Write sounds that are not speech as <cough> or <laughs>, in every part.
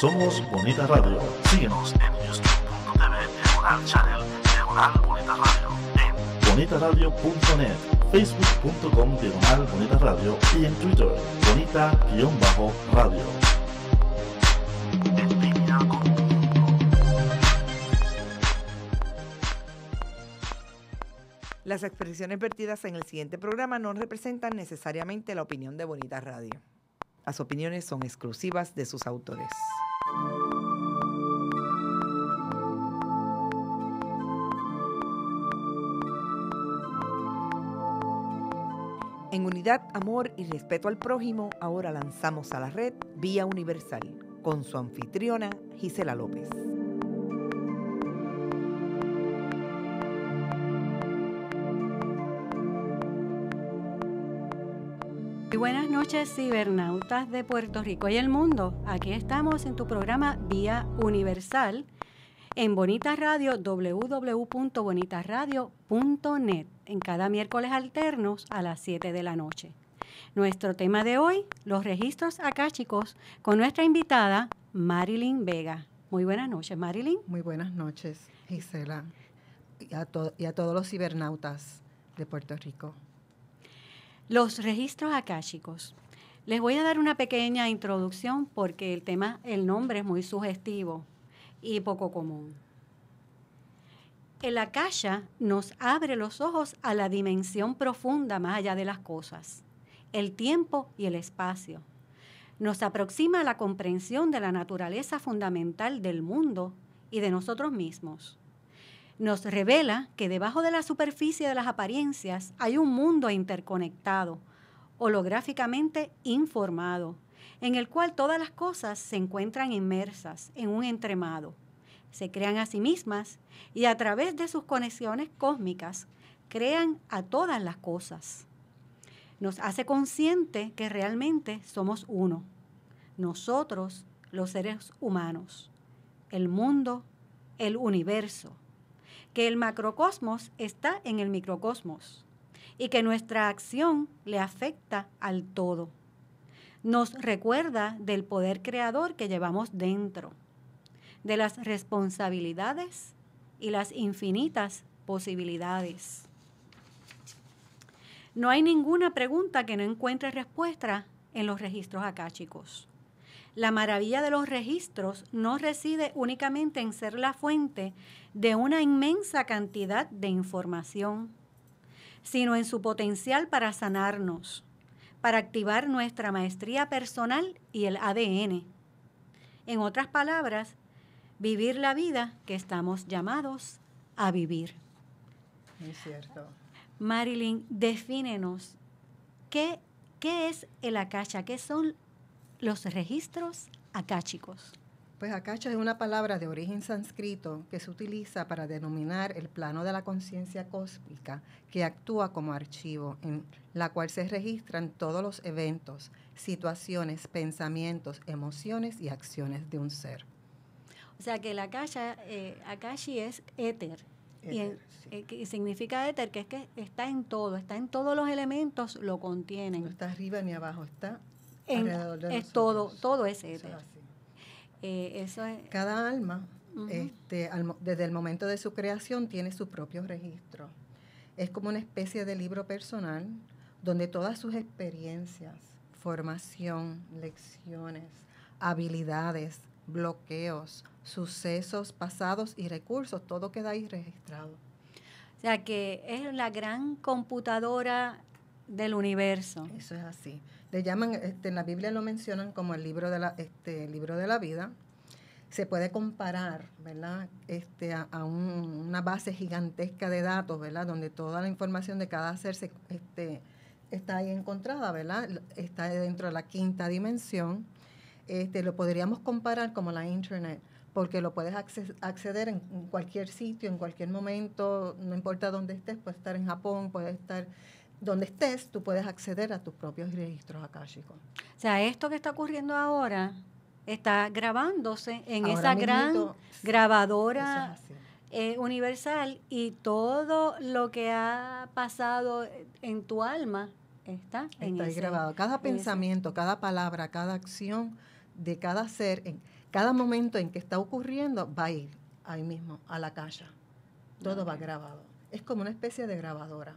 Somos Bonita Radio. Síguenos en youtube.tv channel Bonita Radio, en bonitaradio.net, facebook.com diagonal Bonita Radio y en Twitter bonita-radio. Las expresiones vertidas en el siguiente programa no representan necesariamente la opinión de Bonita Radio. Las opiniones son exclusivas de sus autores. En unidad, amor y respeto al prójimo, ahora lanzamos a la red Vía Universal con su anfitriona Gisela López. buenas noches, cibernautas de Puerto Rico y el mundo. Aquí estamos en tu programa Vía Universal en Bonita Radio, www.bonitaradio.net, en cada miércoles alternos a las 7 de la noche. Nuestro tema de hoy, los registros chicos con nuestra invitada Marilyn Vega. Muy buenas noches, Marilyn. Muy buenas noches, Gisela, y a todos los cibernautas de Puerto Rico. Los registros akáshicos. Les voy a dar una pequeña introducción porque el tema, el nombre es muy sugestivo y poco común. El akasha nos abre los ojos a la dimensión profunda más allá de las cosas, el tiempo y el espacio. Nos aproxima a la comprensión de la naturaleza fundamental del mundo y de nosotros mismos nos revela que debajo de la superficie de las apariencias hay un mundo interconectado, holográficamente informado, en el cual todas las cosas se encuentran inmersas en un entremado. Se crean a sí mismas y a través de sus conexiones cósmicas crean a todas las cosas. Nos hace consciente que realmente somos uno, nosotros los seres humanos, el mundo, el universo que el macrocosmos está en el microcosmos y que nuestra acción le afecta al todo. Nos recuerda del poder creador que llevamos dentro, de las responsabilidades y las infinitas posibilidades. No hay ninguna pregunta que no encuentre respuesta en los registros chicos la maravilla de los registros no reside únicamente en ser la fuente de una inmensa cantidad de información, sino en su potencial para sanarnos, para activar nuestra maestría personal y el ADN. En otras palabras, vivir la vida que estamos llamados a vivir. Es cierto. Marilyn, defínenos, ¿qué, qué es el acacha? ¿Qué son los registros akáshicos. Pues akasha es una palabra de origen sánscrito que se utiliza para denominar el plano de la conciencia cósmica que actúa como archivo, en la cual se registran todos los eventos, situaciones, pensamientos, emociones y acciones de un ser. O sea que la akasha, eh, akashi es éter, y, y, eh, significa éter, que es que está en todo, está en todos los elementos, lo contienen. No está arriba ni abajo, está es todo, todo es eh, Eso, es, Cada alma, este, desde el momento de su creación, tiene su propio registro. Es como una especie de libro personal donde todas sus experiencias, formación, lecciones, habilidades, bloqueos, sucesos pasados y recursos, todo queda ahí registrado. O sea que es la gran computadora del universo. Eso es así le llaman, este, en la Biblia lo mencionan como el libro de la, este, libro de la vida, se puede comparar, ¿verdad? Este, a, una base gigantesca de datos, ¿verdad? Donde toda la información de cada ser este, está ahí encontrada, ¿verdad? Está dentro de la quinta dimensión. Este, lo podríamos comparar como la Internet, porque lo puedes acceder en cualquier sitio, en cualquier momento, no importa dónde estés, puede estar en Japón, puede estar donde estés, tú puedes acceder a tus propios registros akáshicos. O sea, esto que está ocurriendo ahora está grabándose en esa gran grabadora eh, universal y todo lo que ha pasado en tu alma está, en está ahí grabado. Cada pensamiento, cada palabra, cada acción de cada ser, en cada momento en que está ocurriendo, va a ir ahí mismo, a la calle. Todo va grabado. Es como una especie de grabadora.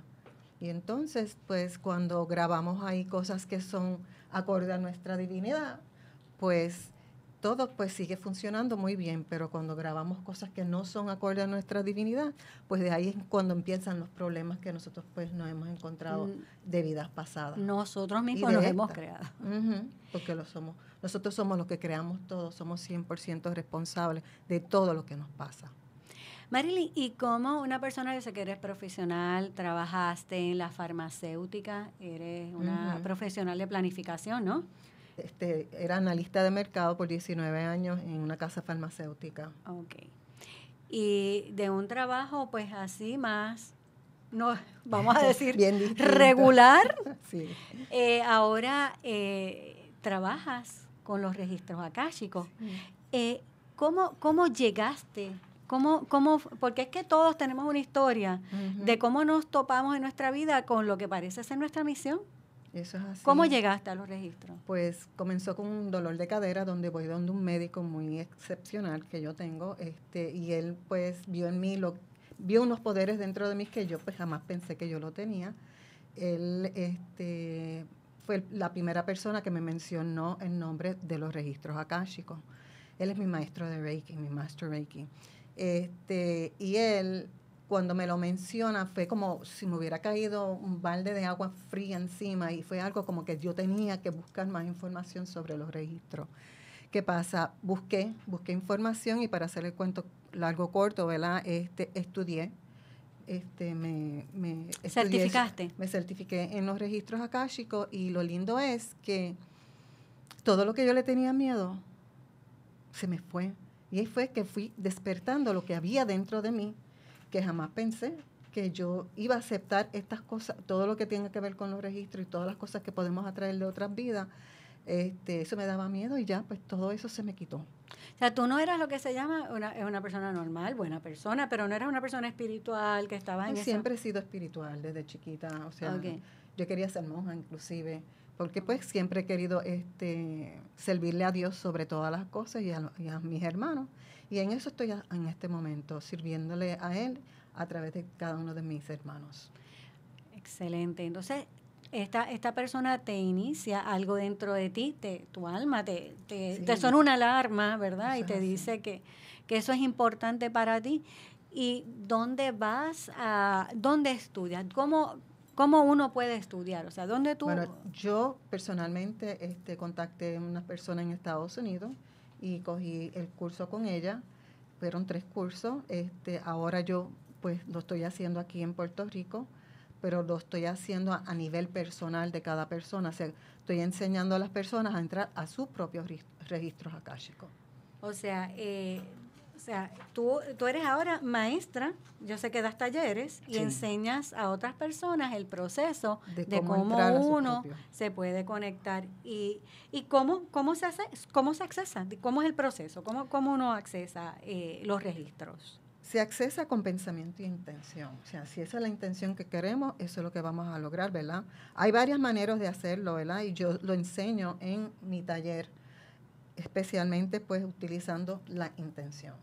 Y entonces, pues cuando grabamos ahí cosas que son acorde a nuestra divinidad, pues todo pues sigue funcionando muy bien, pero cuando grabamos cosas que no son acorde a nuestra divinidad, pues de ahí es cuando empiezan los problemas que nosotros pues nos hemos encontrado mm. de vidas pasadas. Nosotros mismos los hemos creado. porque lo somos. Nosotros somos los que creamos todo, somos 100% responsables de todo lo que nos pasa. Marilyn, ¿y cómo una persona que sé que eres profesional, trabajaste en la farmacéutica, eres una profesional de planificación, ¿no? Este, era analista de mercado por 19 años en una casa farmacéutica. Ok. Y de un trabajo, pues así más, no, <laughs> vamos a decir, regular, <laughs> eh, ahora eh, trabajas con los registros akáshicos. Eh, ¿cómo, ¿Cómo llegaste ¿Cómo, cómo, porque es que todos tenemos una historia de cómo nos topamos en nuestra vida con lo que parece ser nuestra misión. Eso es así. ¿Cómo llegaste a los registros? Pues comenzó con un dolor de cadera donde voy donde un médico muy excepcional que yo tengo este y él pues vio en mí lo vio unos poderes dentro de mí que yo pues jamás pensé que yo lo tenía. Él este fue la primera persona que me mencionó el nombre de los registros akáshicos. Él es mi maestro de Reiki, mi master Reiki. Este, y él, cuando me lo menciona, fue como si me hubiera caído un balde de agua fría encima y fue algo como que yo tenía que buscar más información sobre los registros. ¿Qué pasa? Busqué, busqué información y para hacer el cuento largo corto, ¿verdad? Este, estudié. Este, me, me certificaste. me certifiqué en los registros akáshicos y lo lindo es que todo lo que yo le tenía miedo se me fue. Y fue que fui despertando lo que había dentro de mí, que jamás pensé que yo iba a aceptar estas cosas, todo lo que tiene que ver con los registros y todas las cosas que podemos atraer de otras vidas. Este, eso me daba miedo y ya, pues todo eso se me quitó. O sea, tú no eras lo que se llama una, una persona normal, buena persona, pero no eras una persona espiritual que estaba en Siempre he sido espiritual desde chiquita, o sea, yo quería ser monja inclusive porque pues siempre he querido este, servirle a Dios sobre todas las cosas y a, mis hermanos. Y en eso estoy en este momento, sirviéndole a Él a través de cada uno de mis hermanos. Excelente. Entonces, esta, esta persona te inicia algo dentro de ti, te, tu alma, te, te, suena una alarma, ¿verdad? y te dice que, eso es importante para ti. ¿Y dónde vas a, dónde estudias? ¿Cómo, ¿Cómo uno puede estudiar? O sea, ¿dónde tú...? Bueno, yo personalmente este, contacté a una persona en Estados Unidos y cogí el curso con ella. Fueron tres cursos. Este, ahora yo pues lo estoy haciendo aquí en Puerto Rico, pero lo estoy haciendo a, nivel personal de cada persona. O sea, estoy enseñando a las personas a entrar a sus propios registros akáshicos. O sea, eh, o sea, tú, tú eres ahora maestra, yo sé que das talleres y enseñas a otras personas el proceso de cómo, uno se puede conectar y, y cómo, se hace, cómo se accesa, cómo es el proceso, cómo, cómo uno accesa eh, los registros. Se accesa con pensamiento e intención. O sea, si esa es la intención que queremos, eso es lo que vamos a lograr, ¿verdad? Hay varias maneras de hacerlo, ¿verdad? Y yo lo enseño en mi taller, especialmente pues utilizando la intención.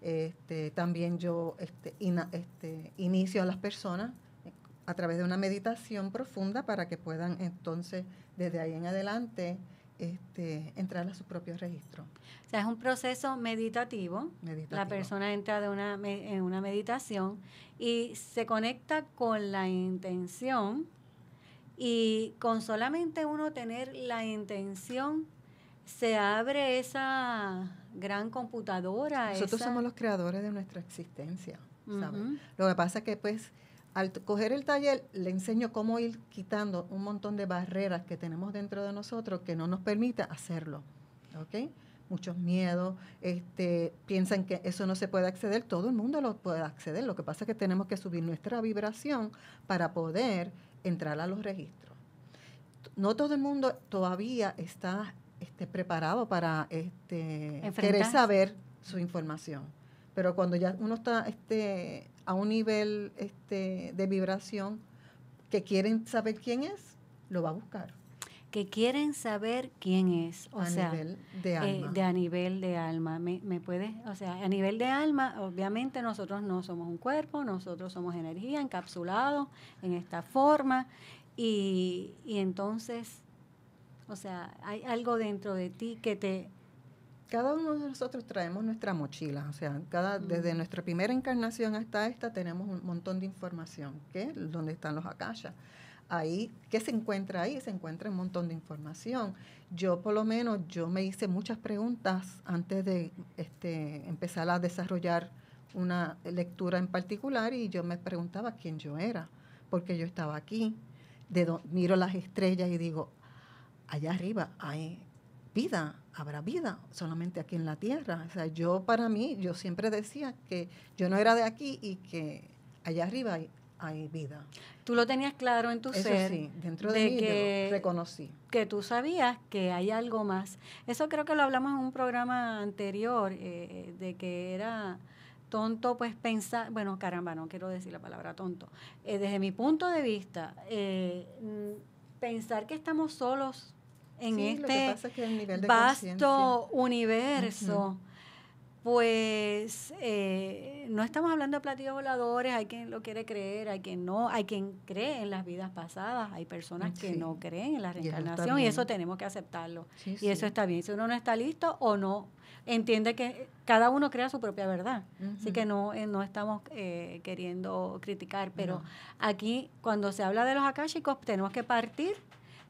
Este, también yo este, este, inicio a las personas eh, a través de una meditación profunda para que puedan entonces desde ahí en adelante este, entrar a su propio registro. O sea, es un proceso meditativo. La persona entra de en una meditación y se conecta con la intención y con solamente uno tener la intención se abre esa gran computadora. Nosotros somos los creadores de nuestra existencia. Lo que pasa es que pues al coger el taller le enseño cómo ir quitando un montón de barreras que tenemos dentro de nosotros que no nos permita hacerlo. ¿okay? Muchos miedos, este, piensan que eso no se puede acceder, todo el mundo lo puede acceder, lo que pasa es que tenemos que subir nuestra vibración para poder entrar a los registros. No todo el mundo todavía está preparado para este, querer saber su información. Pero cuando ya uno está este, a un nivel este, de vibración que quieren saber quién es, lo va a buscar. Que quieren saber quién es, a nivel de eh, alma. de a nivel de alma. ¿Me, ¿Me puedes? O sea, a nivel de alma, obviamente nosotros no somos un cuerpo, nosotros somos energía encapsulado en esta forma. Y, y entonces o sea, hay algo dentro de ti que te... Cada uno de nosotros traemos nuestra mochila, o sea, cada, desde nuestra primera encarnación hasta esta tenemos un montón de información, ¿Qué? donde están los akashas ahí, ¿qué se encuentra ahí? Se encuentra un montón de información. Yo por lo menos, yo me hice muchas preguntas antes de este, empezar a desarrollar una lectura en particular y yo me preguntaba quién yo era, porque yo estaba aquí, de miro las estrellas y digo, allá arriba hay vida, habrá vida, solamente aquí en la tierra. O sea, yo para mí, yo siempre decía que yo no era de aquí y que allá arriba hay, vida. Tú lo tenías claro en tu ser. Sí, dentro de, mí que, lo reconocí. Que tú sabías que hay algo más. Eso creo que lo hablamos en un programa anterior, eh, eh, de que era tonto pues pensar, bueno, caramba, no quiero decir la palabra tonto. Eh, desde mi punto de vista, mm, pensar que estamos solos en este vasto universo. Pues no estamos hablando de platillos voladores, hay quien lo quiere creer, hay quien no, hay quien cree en las vidas pasadas, hay personas que no creen en la reencarnación y eso, tenemos que aceptarlo. y eso está bien, si uno no está listo o no, entiende que cada uno crea su propia verdad. Así que no, eh, no estamos eh, queriendo criticar, pero aquí cuando se habla de los akashicos tenemos que partir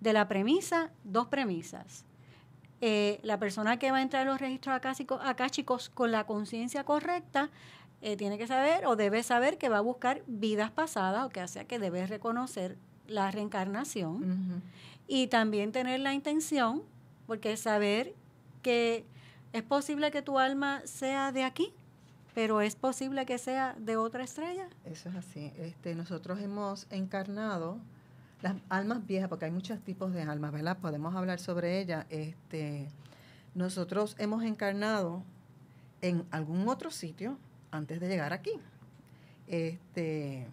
de la premisa, dos premisas. Eh, la persona que va a entrar en los registros chicos con la conciencia correcta eh, tiene que saber o debe saber que va a buscar vidas pasadas, o que sea que debe reconocer la reencarnación y también tener la intención, porque saber que es posible que tu alma sea de aquí, pero es posible que sea de otra estrella. Eso es así. Este, nosotros hemos encarnado las almas viejas, porque hay muchos tipos de almas, ¿verdad? Podemos hablar sobre ellas. Este, nosotros hemos encarnado en algún otro sitio antes de llegar aquí. Este,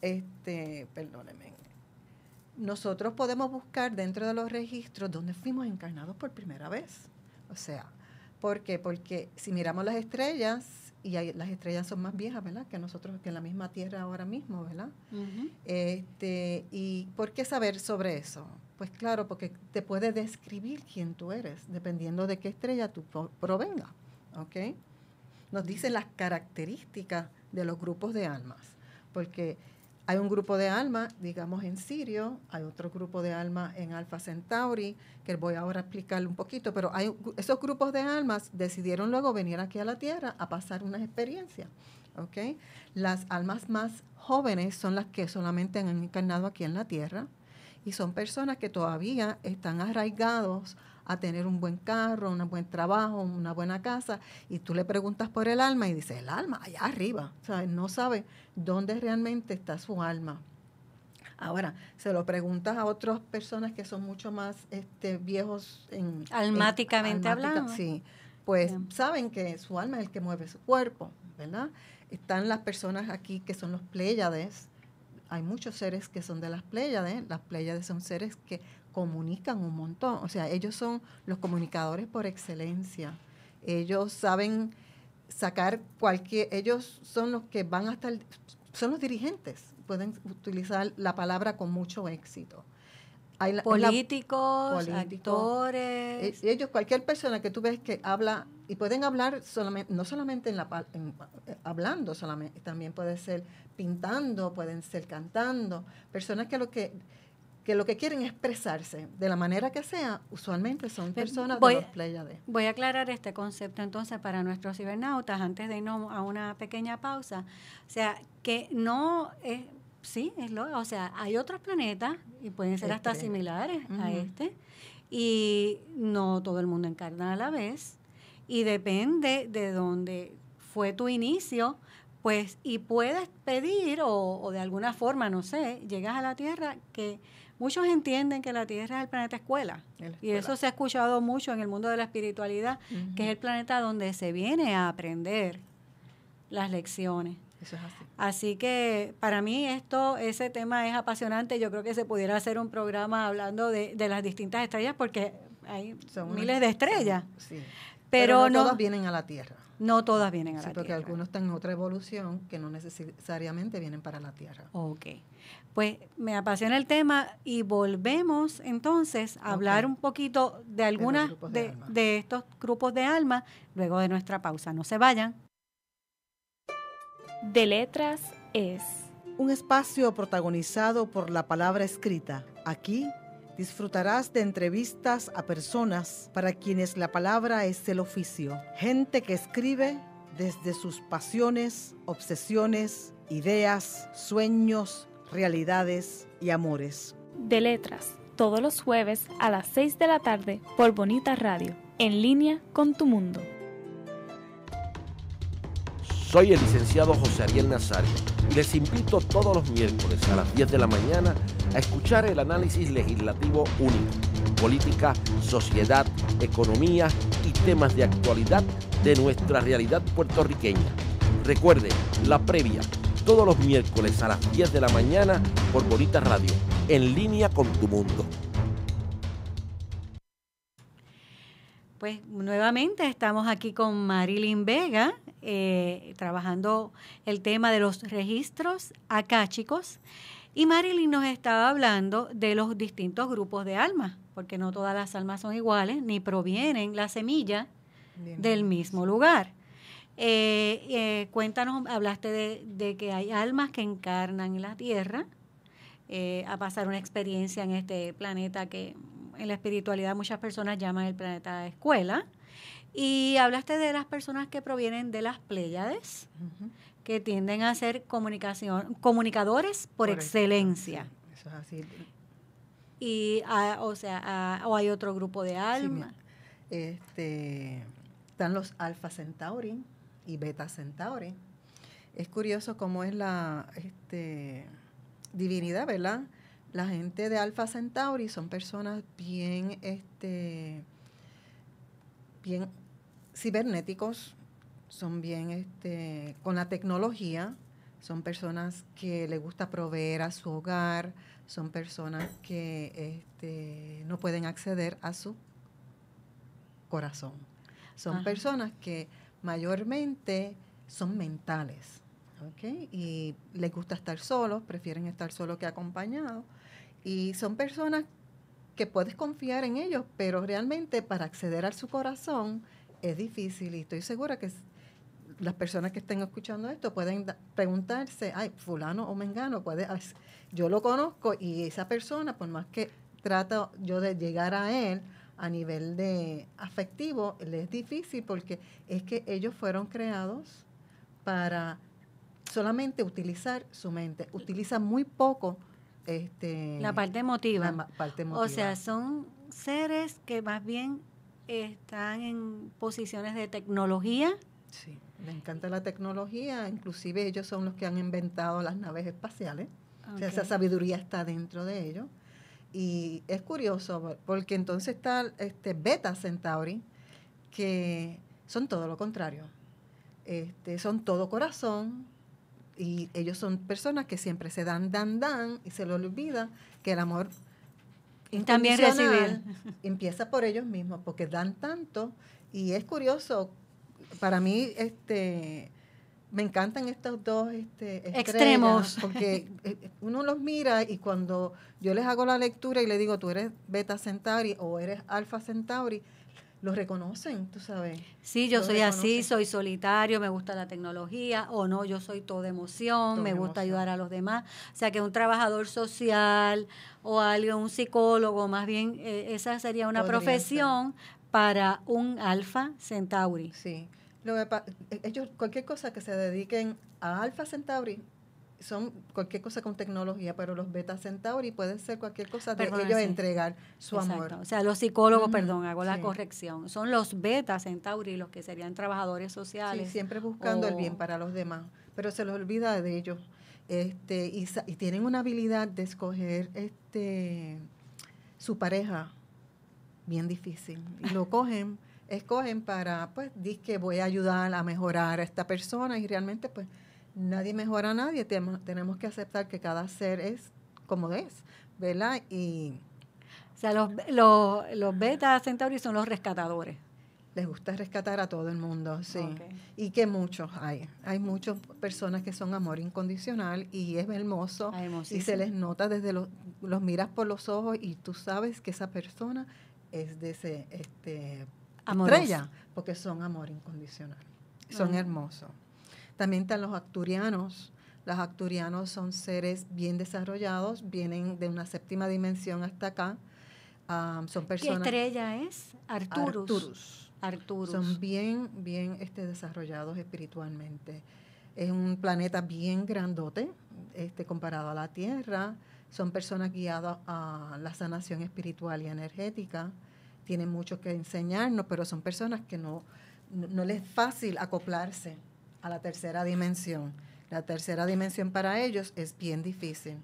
este, perdónenme. Nosotros podemos buscar dentro de los registros donde fuimos encarnados por primera vez. O sea, ¿por qué? Porque si miramos las estrellas, y las estrellas son más viejas, ¿verdad? Que nosotros, que la misma Tierra ahora mismo, ¿verdad? este, ¿Y por qué saber sobre eso? Pues claro, porque te puede describir quién tú eres, dependiendo de qué estrella tú provengas, ¿ok? Nos dice las características de los grupos de almas, porque hay un grupo de almas, digamos, en Sirio, hay otro grupo de almas en Alpha Centauri, que voy ahora a explicarle un poquito, pero hay, esos grupos de almas decidieron luego venir aquí a la Tierra a pasar unas experiencias. ¿okay? Las almas más jóvenes son las que solamente han encarnado aquí en la Tierra y son personas que todavía están arraigados a tener un buen carro, un buen trabajo, una buena casa, y tú le preguntas por el alma y dice, el alma, allá arriba, o sea, no sabe dónde realmente está su alma. Ahora, se lo preguntas a otras personas que son mucho más este, viejos en... Almáticamente hablando. sí, pues saben que su alma es el que mueve su cuerpo, ¿verdad? Están las personas aquí que son los pléyades, hay muchos seres que son de las Pléyades. Las Pléyades son seres que comunican un montón. O sea, ellos son los comunicadores por excelencia. Ellos saben sacar cualquier, ellos son los que van hasta el, son los dirigentes, pueden utilizar la palabra con mucho éxito. políticos, actores. E, ellos, cualquier persona que tú ves que habla, y pueden hablar solamente, no solamente en la, eh, hablando solamente, también puede ser pintando, pueden ser cantando, personas que lo que que lo que quieren es expresarse de la manera que sea, usualmente son pues personas de los Pleiades. Voy a aclarar este concepto entonces para nuestros cibernautas antes de irnos a una pequeña pausa. O sea, que no es, sí, es lo, o sea, hay otros planetas y pueden ser hasta este, similares a este y no todo el mundo encarna a la vez y depende de dónde fue tu inicio, pues y puedes pedir o de alguna forma, no sé, llegas a la Tierra que Muchos entienden que la Tierra es el planeta escuela, y eso se ha escuchado mucho en el mundo de la espiritualidad, que es el planeta donde se viene a aprender las lecciones. Eso es así. Así que para mí esto, ese tema es apasionante. Yo creo que se pudiera hacer un programa hablando de, las distintas estrellas porque hay miles de estrellas. Sí. Pero, no, todas vienen a la Tierra. No todas vienen a la Tierra. Sí, Porque algunos están en otra evolución que no necesariamente vienen para la Tierra. Ok. Pues me apasiona el tema y volvemos entonces a hablar un poquito de algunas de estos grupos de alma luego de nuestra pausa. No se vayan. De Letras es un espacio protagonizado por la palabra escrita. Aquí disfrutarás de entrevistas a personas para quienes la palabra es el oficio. Gente que escribe desde sus pasiones, obsesiones, ideas, sueños realidades y amores. De letras, todos los jueves a las 6 de la tarde por Bonita Radio, en línea con tu mundo. Soy el licenciado José Ariel Nazario les invito todos los miércoles a las 10 de la mañana a escuchar el análisis legislativo único, política, sociedad, economía y temas de actualidad de nuestra realidad puertorriqueña. Recuerde, la previa todos los miércoles a las 10 de la mañana por Bonita Radio, en línea con tu mundo. Pues nuevamente estamos aquí con Marilyn Vega, eh, trabajando el tema de los registros acáchicos. Y Marilyn nos estaba hablando de los distintos grupos de almas, porque no todas las almas son iguales, ni provienen la semilla del mismo lugar. Eh, eh, cuéntanos, hablaste de, que hay almas que encarnan en la tierra eh, a pasar una experiencia en este planeta que en la espiritualidad muchas personas llaman el planeta escuela. Y hablaste de las personas que provienen de las Pléyades, que tienden a ser comunicación, comunicadores por, excelencia. Eso es así. Y, ah, o sea, ah, o hay otro grupo de almas. este, están los Alfa Centauri, y Beta Centauri. Es curioso cómo es la este, divinidad, ¿verdad? La gente de Alpha Centauri son personas bien, este, bien cibernéticos, son bien este, con la tecnología, son personas que le gusta proveer a su hogar, son personas que este, no pueden acceder a su corazón. Son personas que mayormente son mentales. ¿ok? Y les gusta estar solos, prefieren estar solos que acompañados. Y son personas que puedes confiar en ellos, pero realmente para acceder a su corazón es difícil. Y estoy segura que las personas que estén escuchando esto pueden preguntarse, ay, fulano o mengano, puede, yo lo conozco y esa persona, por más que trato yo de llegar a él, a nivel de afectivo les es difícil porque es que ellos fueron creados para solamente utilizar su mente, utilizan muy poco este la parte emotiva. O sea, son seres que más bien están en posiciones de tecnología. Sí, les encanta la tecnología, inclusive ellos son los que han inventado las naves espaciales. O sea, esa sabiduría está dentro de ellos. Y es curioso porque entonces está este Beta Centauri, que son todo lo contrario. Este, son todo corazón y ellos son personas que siempre se dan, dan, dan y se lo olvida que el amor también <laughs> empieza por ellos mismos porque dan tanto y es curioso para mí este me encantan estos dos este, extremos porque eh, eh, uno los mira y cuando yo les hago la lectura y le digo tú eres beta centauri o eres alfa centauri los reconocen, tú sabes. Sí, yo soy así, soy solitario, me gusta la tecnología, o no, yo soy toda emoción, me gusta ayudar a los demás. O sea, que un trabajador social o alguien, un psicólogo, más bien, eh, esa sería una profesión para un alfa centauri. Sí. E-, ellos, cualquier cosa que se dediquen a Alfa Centauri son cualquier cosa con tecnología, pero los Beta Centauri pueden ser cualquier cosa de ellos entregar su amor. O sea, los psicólogos, perdón, hago la corrección, son los Beta Centauri los que serían trabajadores sociales. siempre buscando el bien para los demás, pero se los olvida de ellos. Este, y, tienen una habilidad de escoger este su pareja bien difícil. lo <laughs> cogen escogen para, pues, dis que voy a ayudar a mejorar a esta persona y realmente, pues, nadie mejora a nadie. Tenemos que aceptar que cada ser es como es, ¿verdad? Y... O sea, los, los, beta centauri son los rescatadores les gusta rescatar a todo el mundo, sí. Y que muchos hay. Hay muchas personas que son amor incondicional y es hermoso. y se les nota desde los, los miras por los ojos y tú sabes que esa persona es de ese este, ¿Estrella? porque son amor incondicional. Son hermosos. También están los acturianos. Los acturianos son seres bien desarrollados, vienen de una séptima dimensión hasta acá. son personas. ¿Qué estrella es? Arturus. Arturus. Son bien, bien este, desarrollados espiritualmente. Es un planeta bien grandote este, comparado a la Tierra. Son personas guiadas a la sanación espiritual y energética tienen mucho que enseñarnos, pero son personas que no, no, les es fácil acoplarse a la tercera dimensión. La tercera dimensión para ellos es bien difícil.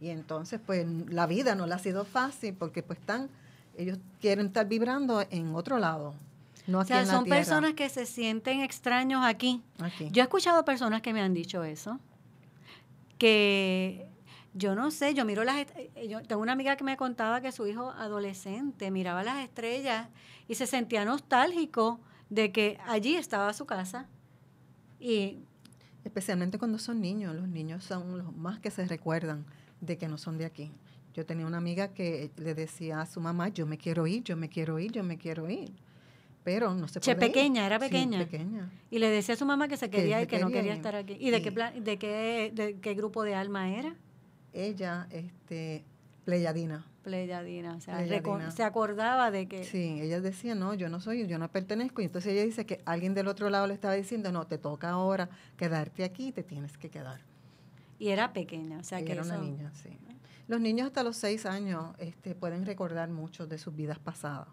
Y entonces, pues la vida no le ha sido fácil porque pues están, ellos quieren estar vibrando en otro lado. No aquí o sea, son personas que se sienten extraños aquí. Yo he escuchado personas que me han dicho eso, que yo no sé, yo miro las eh, eh, yo tengo una amiga que me contaba que su hijo adolescente miraba las estrellas y se sentía nostálgico de que allí estaba su casa. Y especialmente cuando son niños, los niños son los más que se recuerdan de que no son de aquí. Yo tenía una amiga que le decía a su mamá, "Yo me quiero ir, yo me quiero ir, yo me quiero ir." pero no se pequeña, era pequeña. Y le decía a su mamá que se quería y que no quería estar aquí. ¿Y, de, de, qué, de qué grupo de alma era? ella, este, Pleyadina. Pleyadina, o sea, se acordaba de que... Sí, ella decía, no, yo no soy, yo no pertenezco. Y entonces ella dice que alguien del otro lado le estaba diciendo, no, te toca ahora quedarte aquí, te tienes que quedar. Y era pequeña, o sea, que era una niña, sí. Los niños hasta los seis años este, pueden recordar mucho de sus vidas pasadas.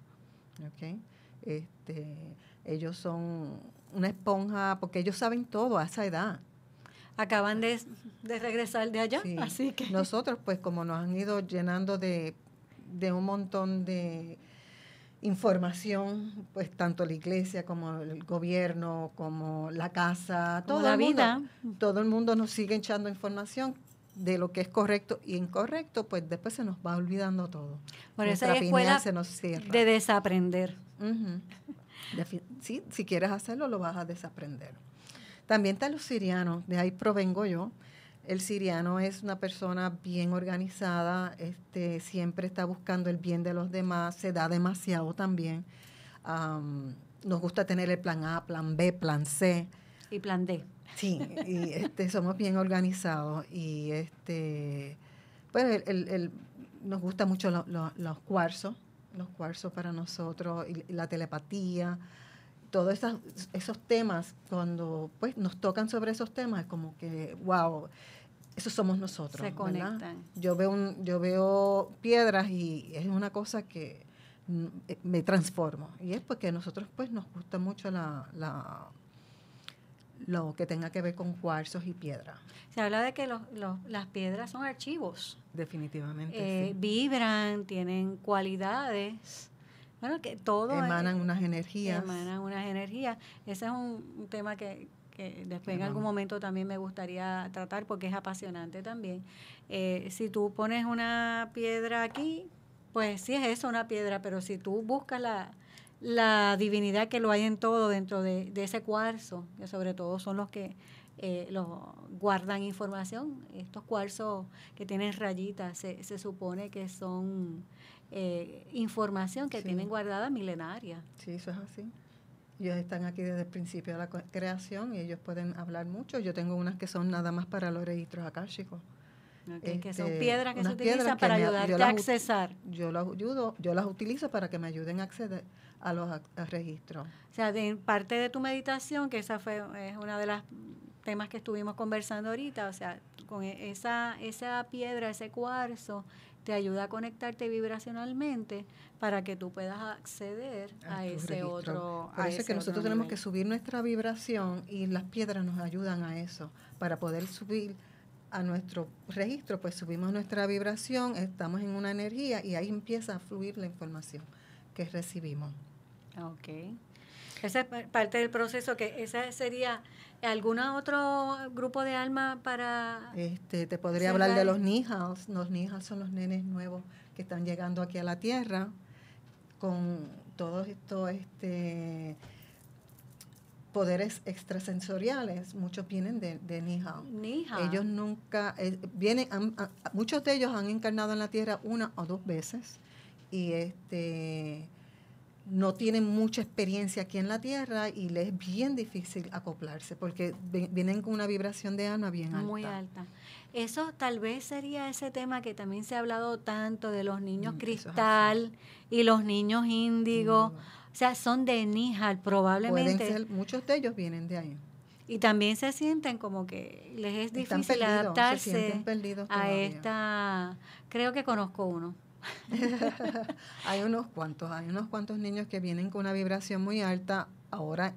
Este, ellos son una esponja porque ellos saben todo a esa edad acaban de, regresar de allá. Así que. <laughs> Nosotros, pues, como nos han ido llenando de, un montón de información, pues tanto la iglesia como el gobierno, como la casa, toda la vida. Mundo, todo el mundo nos sigue echando información de lo que es correcto y e incorrecto, pues después se nos va olvidando todo. Por eso escuela se nos cierra. de desaprender. si quieres hacerlo, lo vas a desaprender. También están los sirianos, de ahí provengo yo. El siriano es una persona bien organizada, este, siempre está buscando el bien de los demás, se da demasiado también. nos gusta tener el plan A, plan B, plan C. Y plan D. Sí, y este, somos bien organizados y este, pues el, nos gusta mucho los cuarzos, los cuarzos para nosotros, y la telepatía, todos esos, temas, cuando pues nos tocan sobre esos temas, es como que, wow, esos somos nosotros. Se conectan. Yo veo, yo veo piedras y es una cosa que eh, me transformo. Y es porque a nosotros pues nos gusta mucho la, lo que tenga que ver con cuarzos y piedras. Se habla de que los, las piedras son archivos. Definitivamente. Eh, vibran, tienen cualidades bueno, que todo... Emanan unas energías. Emanan unas energías. Ese es un, tema que, después en algún momento también me gustaría tratar porque es apasionante también. Eh, si tú pones una piedra aquí, pues sí es eso, una piedra, pero si tú buscas la, la divinidad que lo hay en todo dentro de, ese cuarzo, que sobre todo son los que eh, los guardan información, estos cuarzos que tienen rayitas, se, se supone que son eh, información que tienen guardada milenaria. Sí, eso es así. Ellos están aquí desde el principio de la creación y ellos pueden hablar mucho. Yo tengo unas que son nada más para los registros acá chicos que son este, piedras que se utilizan para ayudarte a accesar. Yo las ayudo, yo las utilizo para que me ayuden a acceder a los registros. O sea, de, parte de tu meditación, que esa fue es una de las temas que estuvimos conversando ahorita, o sea, con e, esa, esa piedra, ese cuarzo, te ayuda a conectarte vibracionalmente para que tú puedas acceder ah, a, ese otro. Por eso que nosotros tenemos que subir nuestra vibración y las piedras nos ayudan a eso, para poder subir a nuestro registro, pues subimos nuestra vibración, estamos en una energía y ahí empieza a fluir la información que recibimos. Ok. Esa es parte del proceso, que esa sería algún otro grupo de alma para... Este, te podría hablar de los Nihals. Los Nihals son los nenes nuevos que están llegando aquí a la tierra con todos estos este, poderes extrasensoriales. Muchos vienen de, de Ellos nunca, eh, vienen, muchos de ellos han encarnado en la tierra una o dos veces y este no tienen mucha experiencia aquí en la Tierra y les es bien difícil acoplarse porque vienen con una vibración de ana bien alta. Muy alta. Eso tal vez sería ese tema que también se ha hablado tanto de los niños mm, cristal y los niños índigo. Mm. O sea, son de Nihal probablemente. muchos de ellos vienen de ahí. Y también se sienten como que les es difícil adaptarse a esta... Creo que conozco uno <laughs> hay unos cuantos, hay unos cuantos niños que vienen con una vibración muy alta. Ahora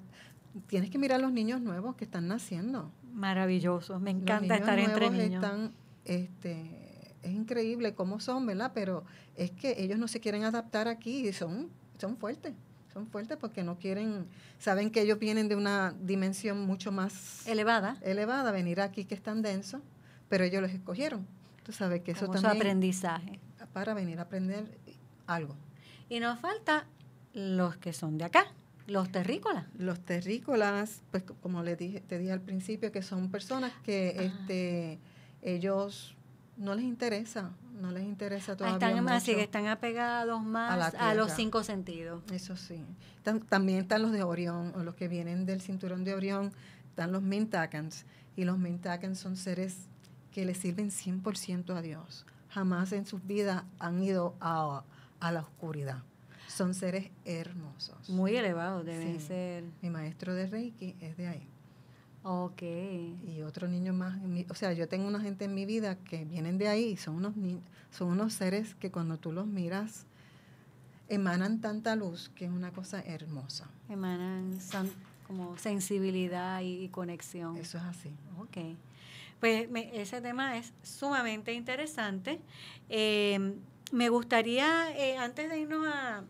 tienes que mirar los niños nuevos que están naciendo. Maravillosos, me encanta estar entre niños. Están, este, es increíble cómo son, ¿verdad? Pero es que ellos no se quieren adaptar aquí y son, son fuertes. Son fuertes porque no quieren, saben que ellos vienen de una dimensión mucho más elevada. Elevada, venir aquí que es tan denso, pero ellos los escogieron. Tú sabes que eso Como también. aprendizaje para venir a aprender algo. Y nos falta los que son de acá, los terrícolas. Los terrícolas, pues como les dije, te dije al principio, que son personas que ah. este, ellos no les interesa, no les interesa ah, todavía. están más, están apegados más a, los cinco sentidos. Eso sí. también están los de Orión, o los que vienen del cinturón de Orión, están los Mintacans. Y los Mintacans son seres que le sirven 100% a Dios jamás en sus vidas han ido a, la oscuridad. Son seres hermosos. Muy elevados deben ser. Mi maestro de Reiki es de ahí. Ok. Y otro niño más. O sea, yo tengo una gente en mi vida que vienen de ahí y son unos, son unos seres que cuando tú los miras emanan tanta luz que es una cosa hermosa. Emanan como sensibilidad y, conexión. Eso es así. Ok. Pues ese tema es sumamente interesante. Em, me gustaría, eh, antes de irnos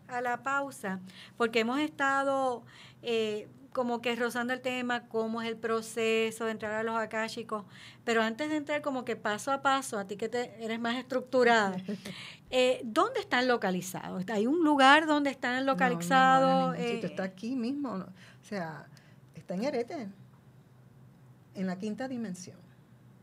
a, la pausa, porque hemos estado eh, como que rozando el tema, cómo es el proceso de entrar a los Akashicos pero antes de entrar como que paso a paso, a ti que eres más estructurada, <laughs> eh, ¿dónde están localizados? ¿Hay un lugar donde están localizados? No, está aquí mismo, o sea, está en Arete, en la quinta dimensión.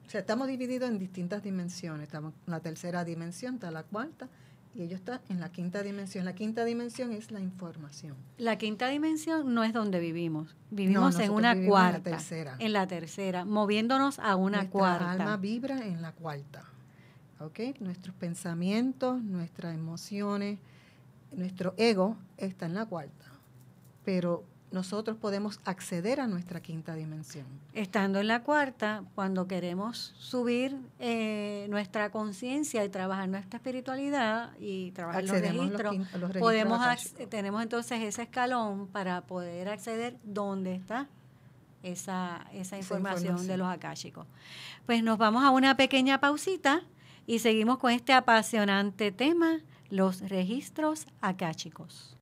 O sea, estamos divididos en distintas dimensiones. Estamos en la tercera dimensión, está la cuarta, y ellos están en la quinta dimensión. La quinta dimensión es la información. La quinta dimensión no es donde vivimos. Vivimos en una cuarta. En la tercera. En la tercera, moviéndonos a una cuarta. Nuestra alma vibra en la cuarta. ¿Ok? Nuestros pensamientos, nuestras emociones, nuestro ego está en la cuarta. Pero nosotros podemos acceder a nuestra quinta dimensión. Estando en la cuarta, cuando queremos subir eh, nuestra conciencia y trabajar nuestra espiritualidad y trabajar los registros, podemos tenemos entonces ese escalón para poder acceder donde está esa, información, de los akáshicos. Pues nos vamos a una pequeña pausita y seguimos con este apasionante tema, los registros akáshicos.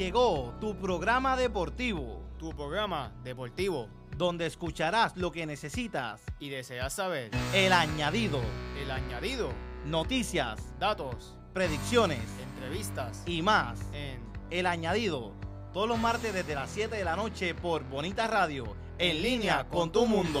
Llegó tu programa deportivo. Tu programa deportivo. Donde escucharás lo que necesitas. Y deseas saber. El añadido. El añadido. Noticias. Datos. Predicciones. Entrevistas. Y más. En El añadido. Todos los martes desde las 7 de la noche por Bonita Radio. En línea con tu mundo.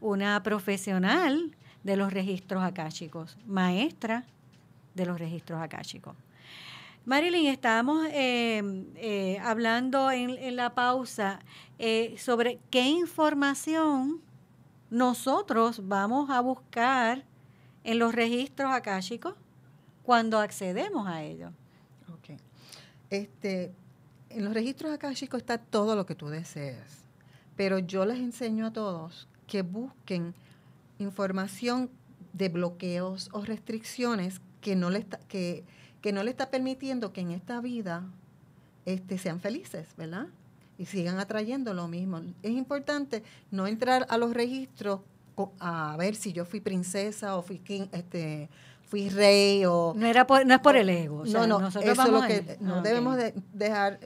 una profesional de los registros akáshicos, maestra de los registros akáshicos. Marilyn, estábamos eh, eh, hablando en, la pausa eh, sobre qué información nosotros vamos a buscar en los registros akáshicos cuando accedemos a ellos. Ok. Este, en los registros akáshicos está todo lo que tú deseas, pero yo les enseño a todos que busquen información de bloqueos o restricciones que no le está, que, que no le está permitiendo que en esta vida este, sean felices, ¿verdad? Y sigan atrayendo lo mismo. Es importante no entrar a los registros a ver si yo fui princesa o fui este fui rey o no era no es por el ego no no eso es lo que no, ah, debemos de dejar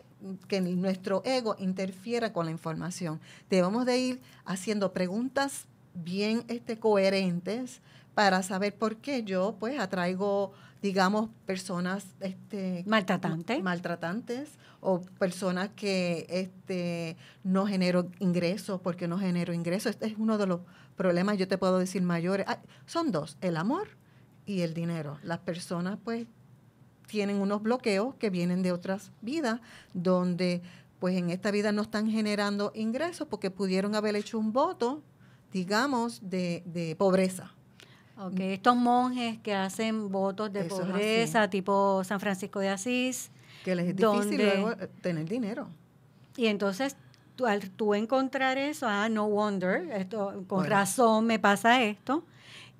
que nuestro ego interfiera con la información. Debemos de ir haciendo preguntas bien este, coherentes para saber por qué yo pues atraigo digamos personas este maltratantes maltratantes o personas que este, no genero ingresos porque no genero ingresos este es uno de los problemas yo te puedo decir mayores ah, son dos el amor y el dinero las personas pues tienen unos bloqueos que vienen de otras vidas, donde pues en esta vida no están generando ingresos porque pudieron haber hecho un voto, digamos, de, pobreza. Ok, estos monjes que hacen votos de pobreza, tipo San Francisco de Asís. Que les es difícil luego eh, tener dinero. Y entonces Tú, al tú encontrar eso, ah, no wonder, esto, con razón me pasa esto,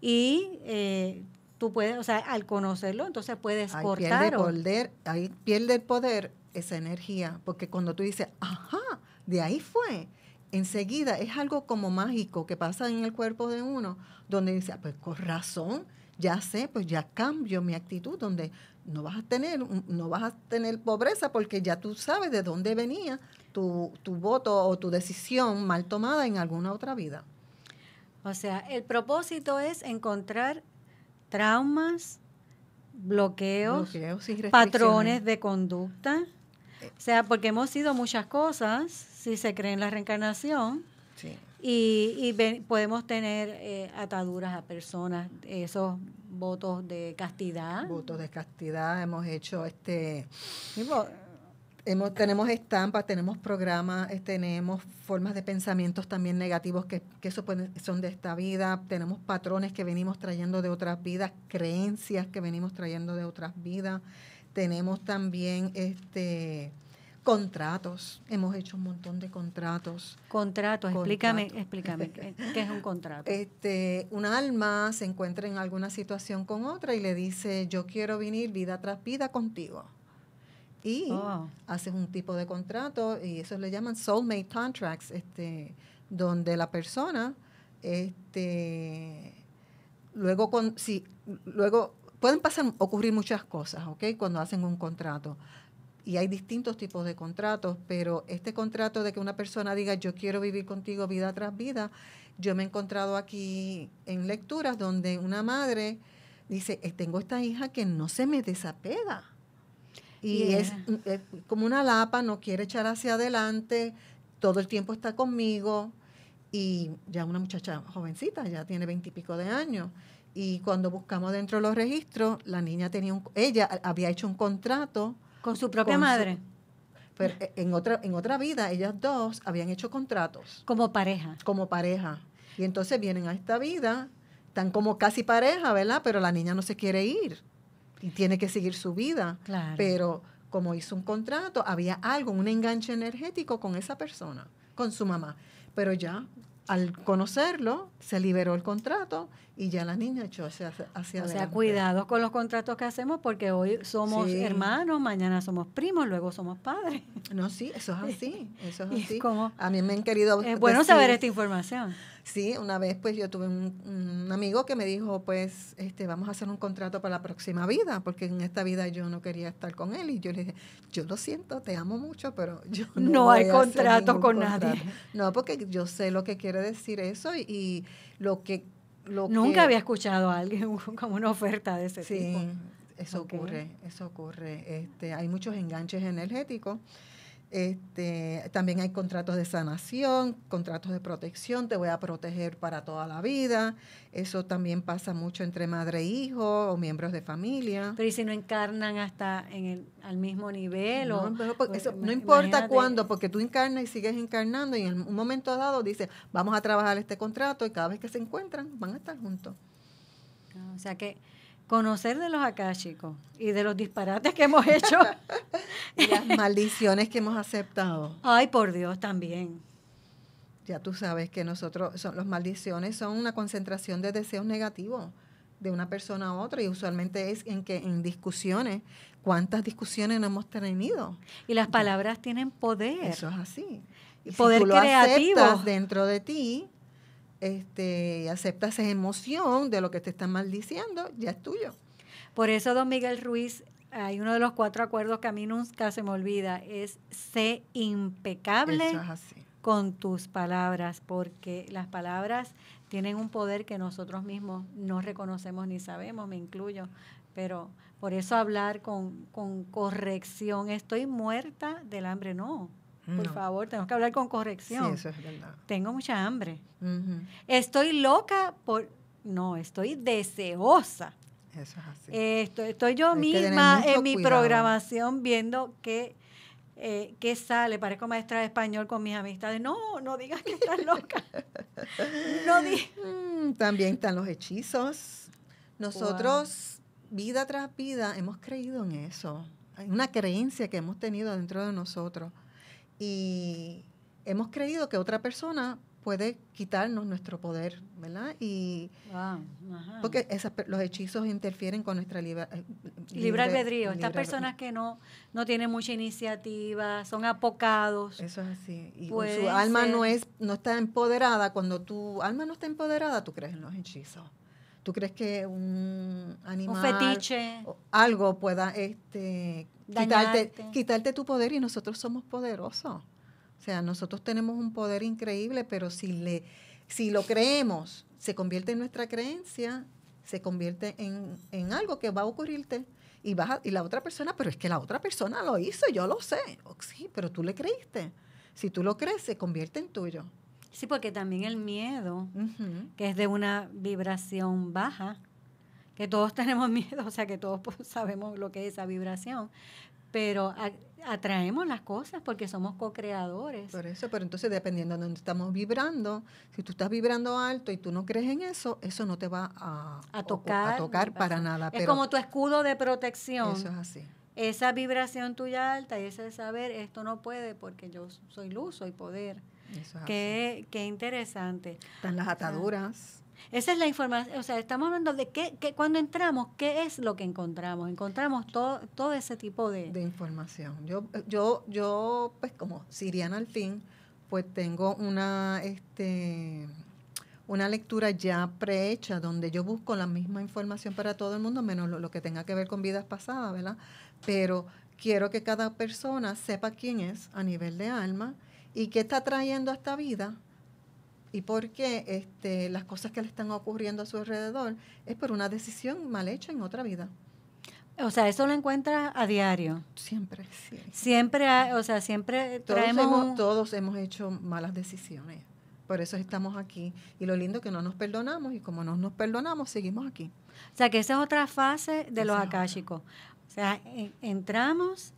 y eh, tú puedes, o sea, al conocerlo, entonces puedes cortar. Pierde ahí pierde el poder esa energía, porque cuando tú dices, ajá, de ahí fue, enseguida es algo como mágico que pasa en el cuerpo de uno, donde dice, ah, pues con razón, ya sé, pues ya cambio mi actitud, donde no vas a tener, no vas a tener pobreza porque ya tú sabes de dónde venía tu, tu voto o tu decisión mal tomada en alguna otra vida. O sea, el propósito es encontrar traumas, bloqueos, patrones de conducta. O sea, porque hemos sido muchas cosas, si se cree en la reencarnación, y, podemos tener eh, ataduras a personas, esos votos de castidad. Votos de castidad, hemos hecho este tenemos estampas, tenemos programas, eh, tenemos formas de pensamientos también negativos que, que eso son de esta vida, tenemos patrones que venimos trayendo de otras vidas, creencias que venimos trayendo de otras vidas, tenemos también este contratos, hemos hecho un montón de contratos. Contratos, contratos. explícame, <laughs> explícame qué es un contrato. Este, un alma se encuentra en alguna situación con otra y le dice, "Yo quiero venir vida tras vida contigo." y oh, haces un tipo de contrato y eso le llaman soulmate contracts, este, donde la persona, este, luego con, si, luego pueden pasar, ocurrir muchas cosas, ¿ok? Cuando hacen un contrato. Y hay distintos tipos de contratos, pero este contrato de que una persona diga yo quiero vivir contigo vida tras vida, yo me he encontrado aquí en lecturas donde una madre dice, eh, tengo esta hija que no se me desapega y es, mm, eh, como una lapa, no quiere echar hacia adelante, todo el tiempo está conmigo y ya una muchacha jovencita, ya tiene veintipico de años. Y cuando buscamos dentro de los registros, la niña tenía un, ella había hecho un contrato con su propia madre. pero eh, en otra, en otra vida, ellas dos habían hecho contratos. Como pareja. Como pareja. Y entonces vienen a esta vida, están como casi pareja, ¿verdad? Pero la niña no se quiere ir y tiene que seguir su vida. Pero como hizo un contrato, había algo, un enganche energético con esa persona, con su mamá. Pero ya al conocerlo, se liberó el contrato y ya la niña echó hacia, hacia adelante. O sea, cuidado con los contratos que hacemos porque hoy somos hermanos, mañana somos primos, luego somos padres. No, sí, eso es así, eso es <laughs> así. ¿Cómo? A mí me han querido... Es bueno saber esta información. Sí, una vez pues yo tuve un, amigo que me dijo, pues, este, vamos a hacer un contrato para la próxima vida, porque en esta vida yo no quería estar con él. Y yo le dije, yo lo siento, te amo mucho, pero yo <laughs> no... hay contrato con nadie. No, porque yo sé lo que quiere decir eso y lo que Nunca había escuchado a alguien <laughs> como una oferta de ese tipo. Sí, eso ocurre, eso ocurre. Este, hay muchos enganches energéticos este, también hay contratos de sanación, contratos de protección, te voy a proteger para toda la vida. Eso también pasa mucho entre madre e hijo o miembros de familia. Pero ¿y si no encarnan hasta en el, al mismo nivel? o, pues, eso, no importa cuándo, porque tú encarnas y sigues encarnando y en un momento dado dices, vamos a trabajar este contrato y cada vez que se encuentran van a estar juntos. Ah, o sea que conocer de los chicos y de los disparates que hemos hecho. <laughs> y las maldiciones que hemos aceptado. Ay, por Dios, también. Ya tú sabes que nosotros, son, los maldiciones son una concentración de deseos negativos de una persona a otra y usualmente es en que en discusiones, ¿cuántas discusiones no hemos tenido? Y las palabras tienen poder. Eso es así. poder si tú creativo. dentro de ti, este, aceptas esa emoción de lo que te están maldiciendo, ya es tuyo. Por eso, don Miguel Ruiz, hay uno de los cuatro acuerdos que a mí nunca se me olvida, es sé impecable con tus palabras, porque las palabras tienen un poder que nosotros mismos no reconocemos ni sabemos, me incluyo, pero por eso hablar con, con corrección, estoy muerta del hambre, no, por favor, tenemos que hablar con corrección. Sí, eso es verdad. Tengo mucha hambre. Estoy loca por... No, estoy deseosa. Eso es así. estoy, yo misma en mi programación viendo que eh, sale. Parezco maestra de español con mis amistades. No, no digas que estás loca. <laughs> Mm, también están los hechizos. Nosotros, vida tras vida, hemos creído en eso. Hay una creencia que hemos tenido dentro de nosotros y hemos creído que otra persona puede quitarnos nuestro poder, ¿verdad? Y porque los hechizos interfieren con nuestra libertad, eh, libre, albedrío. Estas personas que no no tienen mucha iniciativa, son apocados. Eso es así. Y su pues, alma eh, no es no está empoderada. Cuando tu alma no está empoderada, tú crees en los hechizos. ¿Tú crees que un animal, un fetiche, algo pueda este, quitarte, tu poder y nosotros somos poderosos? O sea, nosotros tenemos un poder increíble, pero si, le, si lo creemos, se convierte en nuestra creencia, se convierte en, algo que va a ocurrirte. Y, vas y la otra persona, pero es que la otra persona lo hizo, yo lo sé. Oh, sí, pero tú le creíste. Si tú lo crees, se convierte en tuyo. Sí, porque también el miedo, que es de una vibración baja, que todos <laughs> tenemos miedo, o sea que todos sabemos lo que es esa vibración, pero atraemos las cosas porque somos co-creadores. Por eso, pero entonces dependiendo de dónde estamos vibrando, si tú estás vibrando alto y tú no crees en eso, eso no te va a, tocar, para nada. Es como tu escudo de protección. Eso es así. Esa vibración tuya alta y ese saber, esto no puede porque yo soy luz, soy poder qué, interesante. Están las ataduras. Esa es la información, o sea, estamos hablando de qué cuando entramos, ¿qué es lo que encontramos? Encontramos todo, todo ese tipo de... información. Yo, yo, pues como siriana al fin, pues tengo una, este, una lectura ya prehecha donde yo busco la misma información para todo el mundo, menos lo, lo que tenga que ver con vidas pasadas, ¿verdad? Pero quiero que cada persona sepa quién es a nivel de alma y qué está trayendo a esta vida y por qué este, las cosas que le están ocurriendo a su alrededor es por una decisión mal hecha en otra vida. O sea, eso lo encuentra a diario. Siempre, siempre. o sea, siempre traemos... Todos hemos, hecho malas decisiones. Por eso estamos aquí. Y lo lindo que no nos perdonamos y como no nos perdonamos, seguimos aquí. O sea, que esa es otra fase de los akáshicos. O sea, entramos,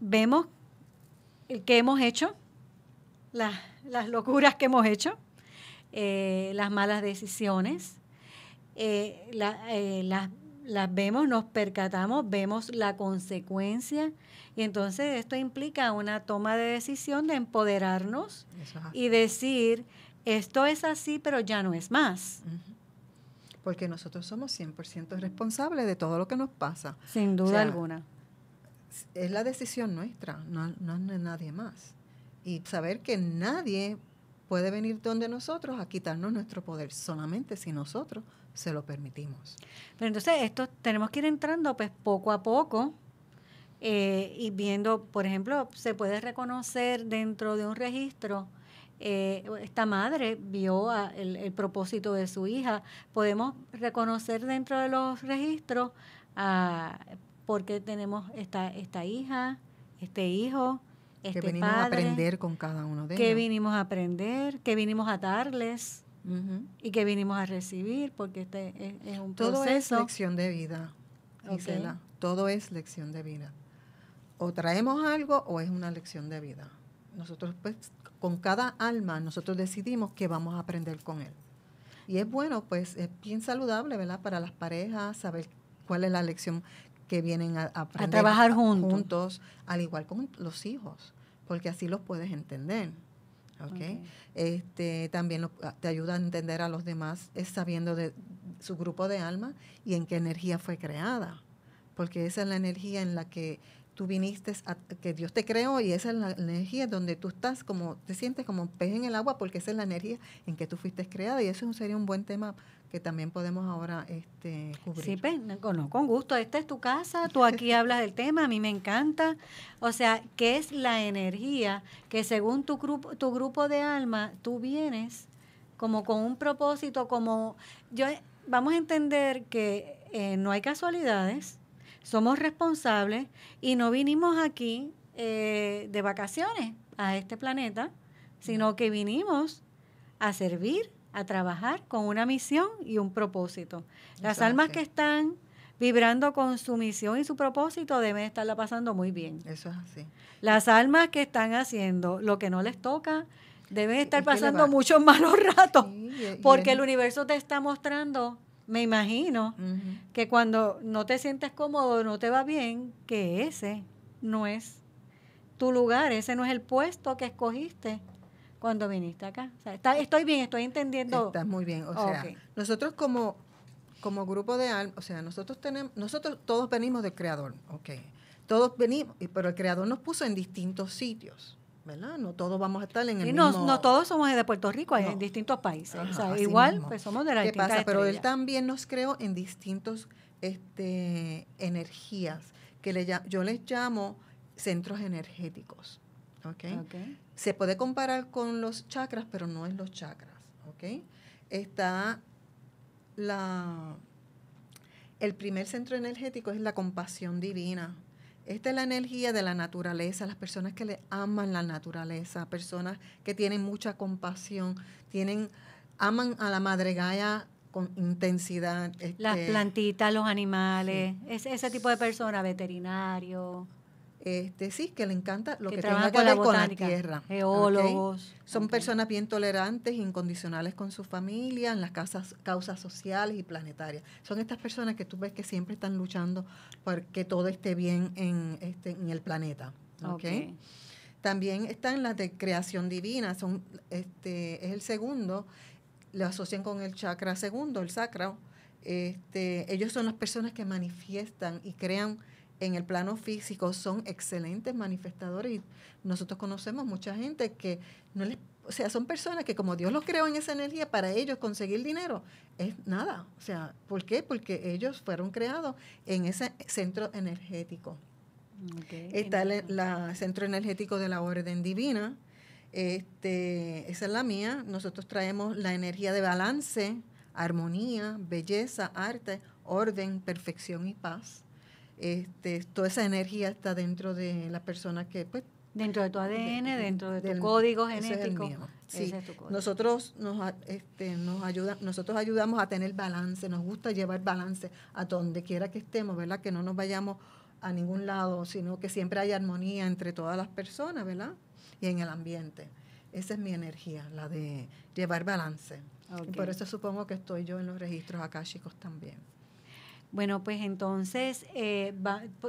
vemos el que hemos hecho, las, locuras que hemos hecho, eh, las malas decisiones, eh, eh, las, vemos, nos percatamos, vemos la consecuencia y entonces esto implica una toma de decisión de empoderarnos y decir, esto es así, pero ya no es más. porque nosotros somos 100% responsables de todo lo que nos pasa. Sin duda alguna. Es la decisión nuestra, no, no es nadie más y saber que nadie puede venir donde nosotros a quitarnos nuestro poder, solamente si nosotros se lo permitimos. Pero entonces esto tenemos que ir entrando pues poco a poco eh, y viendo, por ejemplo, se puede reconocer dentro de un registro eh, esta madre vio el, propósito de su hija. Podemos reconocer dentro de los registros ah, por qué tenemos esta, esta hija, este hijo, que este venimos a aprender con cada uno de ellos. Que vinimos a aprender, que vinimos a darles y que vinimos a recibir, porque este es, un Todo proceso. Todo es lección de vida, Gisela. Todo es lección de vida. O traemos algo o es una lección de vida. Nosotros, pues, con cada alma, nosotros decidimos qué vamos a aprender con él. Y es bueno, pues, es bien saludable, ¿verdad? Para las parejas, saber cuál es la lección que vienen a, trabajar juntos. al igual con los hijos, porque así los puedes entender. Este, también ah, te ayuda a entender a los demás sabiendo de su grupo de alma y en qué energía fue creada, porque esa es la energía en la que tú viniste, a, que Dios te creó y esa es la, energía donde tú estás, como te sientes como un pez en el agua, porque esa es la energía en que tú fuiste creada y eso sería un buen tema que también podemos ahora este, cubrir. Sí, pues, con gusto. Esta es tu casa, tú aquí <laughs> hablas del tema, a mí me encanta. O sea, ¿qué es la energía que según tu grupo, tu grupo de alma, tú vienes como con un propósito, como yo, vamos a entender que eh, no hay casualidades, somos responsables y no vinimos aquí eh, de vacaciones a este planeta, sino que vinimos a servir, a trabajar con una misión y un propósito. Las almas que están vibrando con su misión y su propósito deben estarla pasando muy bien. Eso es así. Las almas que están haciendo lo que no les toca deben estar pasando muchos <laughs> malos ratos, porque el universo te está mostrando me imagino que cuando no te sientes cómodo, no te va bien, que ese no es tu lugar, ese no es el puesto que escogiste cuando viniste acá. estoy bien, estoy entendiendo. Estás muy bien. O sea, nosotros como, como grupo de alma, o sea, nosotros tenemos, nosotros todos venimos del creador, ok. Todos venimos, pero el creador nos puso en distintos sitios. No todos vamos a estar en el mismo... No, no todos somos de Puerto Rico, hay en distintos países. igual, pues somos de la ¿Qué Pero él también nos creó en distintos este, energías, que yo les llamo centros energéticos. Se puede comparar con los chakras, pero no es los chakras. Está la... El primer centro energético es la compasión divina esta es la energía de la naturaleza, las personas que le aman la naturaleza, personas que tienen mucha compasión, tienen, aman a la madre Gaia con intensidad. las este, plantitas, los animales, ese tipo de personas, veterinarios este, sí, que le encanta lo que, tenga que ver con la tierra. Geólogos. Son personas bien tolerantes, incondicionales con su familia, en las causas sociales y planetarias. Son estas personas que tú ves que siempre están luchando para que todo esté bien en, este, el planeta. También están las de creación divina, son, este, es el segundo, lo asocian con el chakra segundo, el sacro. Este, ellos son las personas que manifiestan y crean en el plano físico son excelentes manifestadores y nosotros conocemos mucha gente que no les, o sea, son personas que como Dios los creó en esa energía, para ellos conseguir dinero es nada. O sea, ¿por qué? Porque ellos fueron creados en ese centro energético. Está el la centro energético de la orden divina. Este, esa es la mía. Nosotros traemos la energía de balance, armonía, belleza, arte, orden, perfección y paz. Este, toda esa energía está dentro de la persona que pues, Dentro de tu ADN, dentro de tu código genético. sí. Nosotros nos, este, nos ayuda, nosotros ayudamos a tener balance, nos gusta llevar balance a donde quiera que estemos, ¿verdad? Que no nos vayamos a ningún lado, sino que siempre hay armonía entre todas las personas, ¿verdad? Y en el ambiente. Esa es mi energía, la de llevar balance. por eso supongo que estoy yo en los registros chicos también. Bueno, pues entonces eh,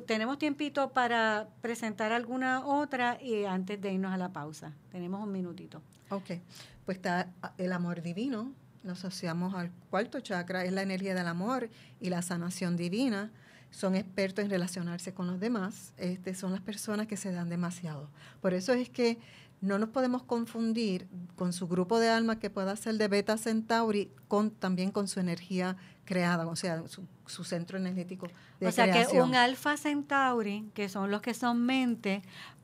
tenemos tiempito para presentar alguna otra y eh, antes de irnos a la pausa. Tenemos un minutito. Ok, pues está ah, el amor divino, lo asociamos al cuarto chakra, es la energía del amor y la sanación divina. Son expertos en relacionarse con los demás, este, son las personas que se dan demasiado. Por eso es que no nos podemos confundir con su grupo de alma que pueda ser de Beta Centauri, con, también con su energía creada, o sea, su, centro energético. De o sea que un Alfa Centauri, que son los que son mente,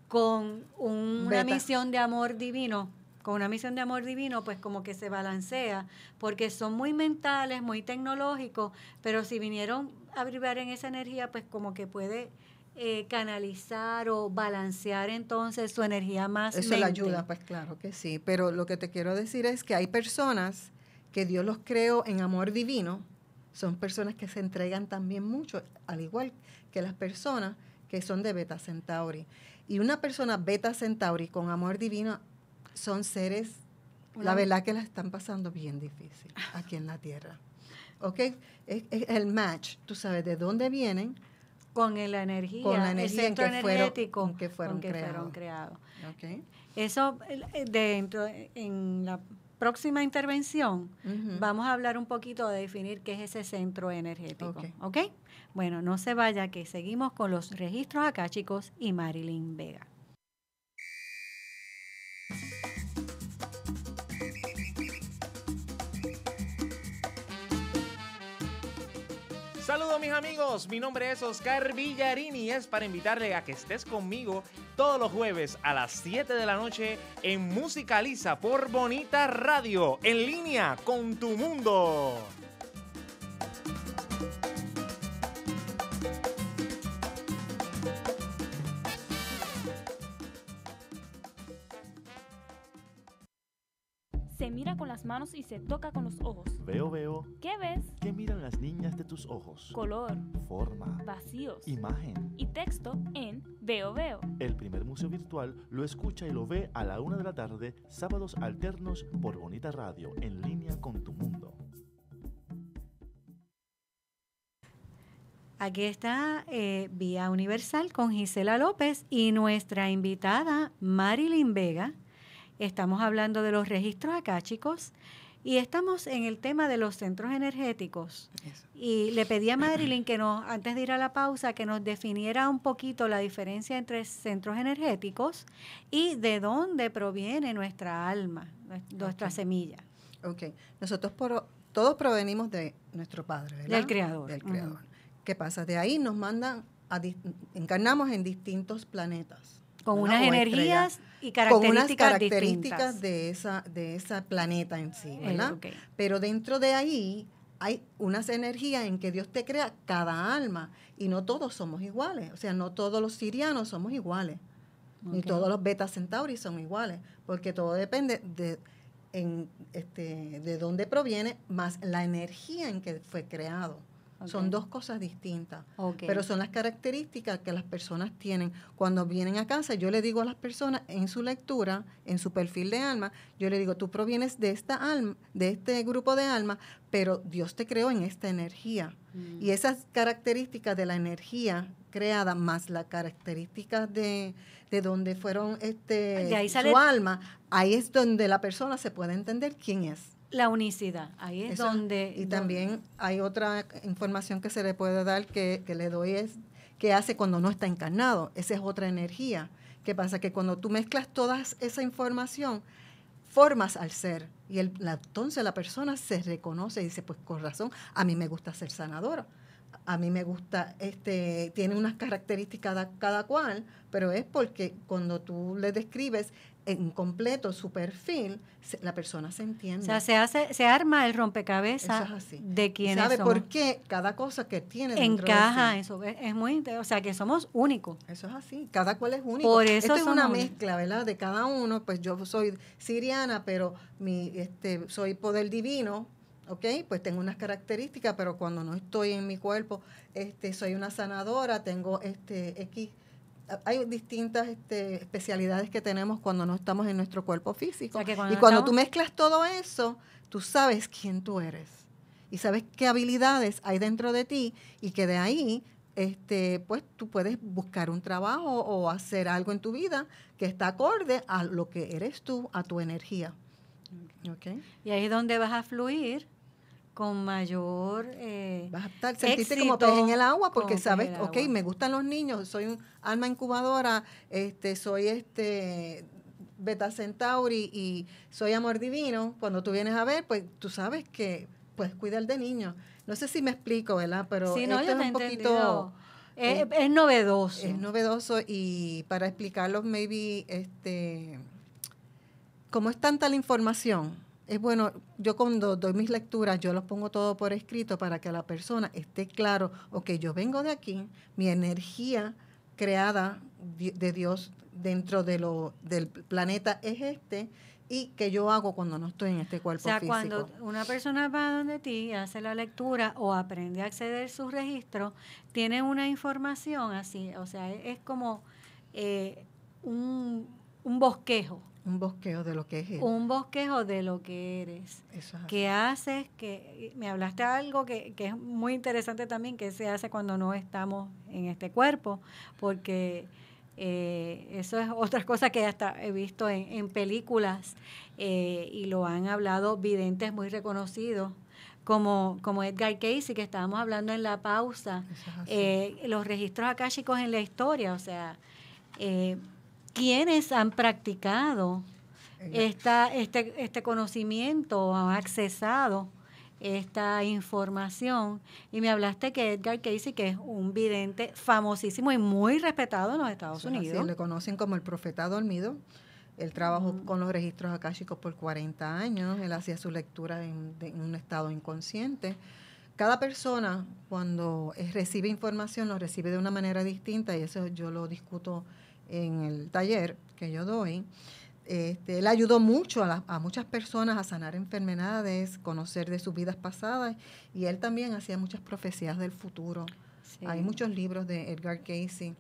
con una misión de amor divino, con una misión de amor divino, pues como que se balancea, porque son muy mentales, muy tecnológicos, pero si vinieron a vibrar en esa energía, pues como que puede eh, canalizar o balancear entonces su energía más. Eso le ayuda, pues claro que sí. Pero lo que te quiero decir es que hay personas que Dios los creó en amor divino, son personas que se entregan también mucho, al igual que las personas que son de Beta Centauri. Y una persona Beta Centauri con amor divino son seres, la verdad que la están pasando bien difícil aquí en la Tierra. ¿Ok? es el match, tú sabes de dónde vienen, con la energía, el centro energético que fueron, creados. Eso eh, dentro en la próxima intervención vamos a hablar un poquito de definir qué es ese centro energético, ¿ok? Bueno, no se vaya que seguimos con los registros acá, chicos, y Marilyn Vega. Saludos mis amigos, mi nombre es Oscar Villarini y es para invitarle a que estés conmigo todos los jueves a las 7 de la noche en Musicaliza por Bonita Radio, en línea con tu mundo. mira con las manos y se toca con los ojos. Veo, veo. ¿Qué ves? ¿Qué miran las niñas de tus ojos? Color, forma, vacíos, imagen y texto en Veo, veo. El primer museo virtual lo escucha y lo ve a la una de la tarde, sábados alternos por Bonita Radio, en línea con tu mundo. Aquí está eh, Vía Universal con Gisela López y nuestra invitada Marilyn Vega Estamos hablando de los registros chicos. y estamos en el tema de los centros energéticos. Y le pedí a Marilyn que nos, antes de ir a la pausa, que nos definiera un poquito la diferencia entre centros energéticos y de dónde proviene nuestra alma, nuestra semilla. Ok, nosotros todos provenimos de nuestro Padre, ¿verdad? Del Creador. Del Creador. ¿Qué pasa? De ahí nos mandan, encarnamos en distintos planetas con unas energías y características, de esa de esa planeta en sí, eh, ¿verdad? Pero dentro de ahí hay unas energías en que Dios te crea cada alma y no todos somos iguales, o sea, no todos los sirianos somos iguales. Ni todos los beta centauri son iguales, porque todo depende de este, de dónde proviene, más la energía en que fue creado. Son dos cosas distintas, pero son las características que las personas tienen. Cuando vienen a casa, yo le digo a las personas en su lectura, en su perfil de alma, yo le digo, tú provienes de esta alma, de este grupo de alma, pero Dios te creó en esta energía. Mm. Y esas características de la energía creada más las características de, de donde fueron este, su alma, ahí es donde la persona se puede entender quién es la unicidad. Ahí es donde... Y también hay otra información que se le puede dar que, le doy es que hace cuando no está encarnado. Esa es otra energía. ¿Qué pasa? Que cuando tú mezclas toda esa información, formas al ser. Y el, entonces la persona se reconoce y dice, pues con razón, a mí me gusta ser sanadora. A mí me gusta, este, tiene unas características cada cual, pero es porque cuando tú le describes en completo su perfil, la persona se entiende. O sea, se, hace, se arma el rompecabezas de quién ¿Sabe por qué cada cosa que tiene Encaja, eso es, es muy O sea, que somos únicos. Eso es así, cada cual es único. Por eso Esto es una mezcla, ¿verdad? De cada uno, pues yo soy siriana, pero mi, este, soy poder divino, ¿ok? Pues tengo unas características, pero cuando no estoy en mi cuerpo, este, soy una sanadora, tengo este X hay distintas este, especialidades que tenemos cuando no estamos en nuestro cuerpo físico. y cuando tú mezclas todo eso, tú sabes quién tú eres y sabes qué habilidades hay dentro de ti y que de ahí este, pues tú puedes buscar un trabajo o hacer algo en tu vida que está acorde a lo que eres tú, a tu energía. Y ahí es donde vas a fluir con mayor eh, vas a estar como pez en el agua porque sabes ok me gustan los niños soy un alma incubadora este soy este beta centauri y soy amor divino cuando tú vienes a ver pues tú sabes que puedes cuidar de niños no sé si me explico verdad pero esto es un poquito es, novedoso es novedoso y para explicarlos, maybe este como es tanta la información es bueno, yo cuando doy mis lecturas, yo los pongo todo por escrito para que la persona esté claro, ok, yo vengo de aquí, mi energía creada de Dios dentro de lo, del planeta es este, y que yo hago cuando no estoy en este cuerpo físico. O sea, cuando una persona va donde ti, hace la lectura o aprende a acceder a sus registros, tiene una información así, o sea, es como eh, un, un bosquejo un bosquejo de lo que es. Un bosquejo de lo que eres. Eso Que haces, que me hablaste algo que, es muy interesante también, que se hace cuando no estamos en este cuerpo, porque eh, eso es otra cosa que hasta he visto en, películas eh, y lo han hablado videntes muy reconocidos como, como Edgar Casey, que estábamos hablando en la pausa, eh, los registros akáshicos en la historia, o sea, quienes han practicado esta, este, este conocimiento, han accesado esta información y me hablaste que Edgar Casey, que es un vidente famosísimo y muy respetado en los Estados Unidos. Sí, le conocen como el profeta dormido. Él trabajó con los registros akáshicos por 40 años, él hacía su lectura en, en un estado inconsciente. Cada persona cuando recibe información lo recibe de una manera distinta y eso yo lo discuto en el taller que yo doy, este, él ayudó mucho a, muchas personas a sanar enfermedades, conocer de sus vidas pasadas y él también hacía muchas profecías del futuro. Hay muchos libros de Edgar Casey.